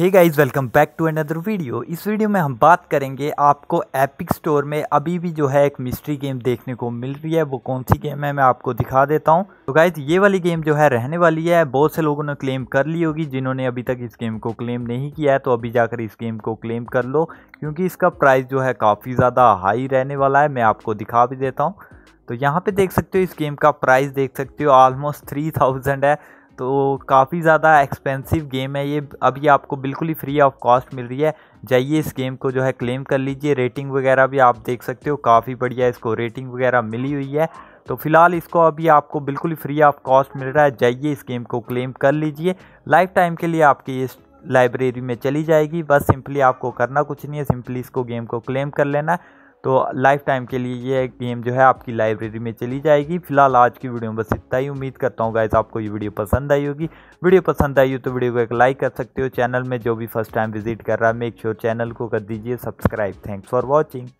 hey guys welcome back to another video इस वीडियो में हम बात करेंगे आपको एपिक स्टोर में अभी भी जो है एक मिस्ट्री गेम देखने को मिल रही है वो कौन सी गेम है मैं आपको दिखा देता हूँ तो गाइस ये वाली गेम जो है रहने वाली है बहुत से लोगों ने क्लेम कर ली होगी जिन्होंने अभी तक इस गेम को क्लेम नहीं किया है तो अभी जाकर इस गेम को क्लेम कर लो क्योंकि इसका प्राइस जो है काफ़ी ज़्यादा हाई रहने वाला है मैं आपको दिखा भी देता हूँ तो यहाँ पे देख सकते हो इस गेम का प्राइस देख सकते हो ऑलमोस्ट थ्री थाउजेंड है तो काफ़ी ज़्यादा एक्सपेंसिव गेम है ये अभी आपको बिल्कुल ही फ्री ऑफ कॉस्ट मिल रही है जाइए इस गेम को जो है क्लेम कर लीजिए रेटिंग वगैरह भी आप देख सकते हो काफ़ी बढ़िया इसको रेटिंग वगैरह मिली हुई है तो फिलहाल इसको अभी आपको बिल्कुल ही फ्री ऑफ कॉस्ट मिल रहा है जाइए इस गेम को क्लेम कर लीजिए लाइफ टाइम के लिए आपकी इस लाइब्रेरी में चली जाएगी बस सिंपली आपको करना कुछ नहीं है सिंपली इसको गेम को क्लेम कर लेना तो लाइफ टाइम के लिए ये गेम जो है आपकी लाइब्रेरी में चली जाएगी फिलहाल आज की वीडियो में बस इतना ही उम्मीद करता हूँ गाइज आपको ये वीडियो पसंद आई होगी वीडियो पसंद आई हो तो वीडियो को एक लाइक कर सकते हो चैनल में जो भी फर्स्ट टाइम विजिट कर रहा है मेक श्योर चैनल को कर दीजिए सब्सक्राइब थैंक्स फॉर वॉचिंग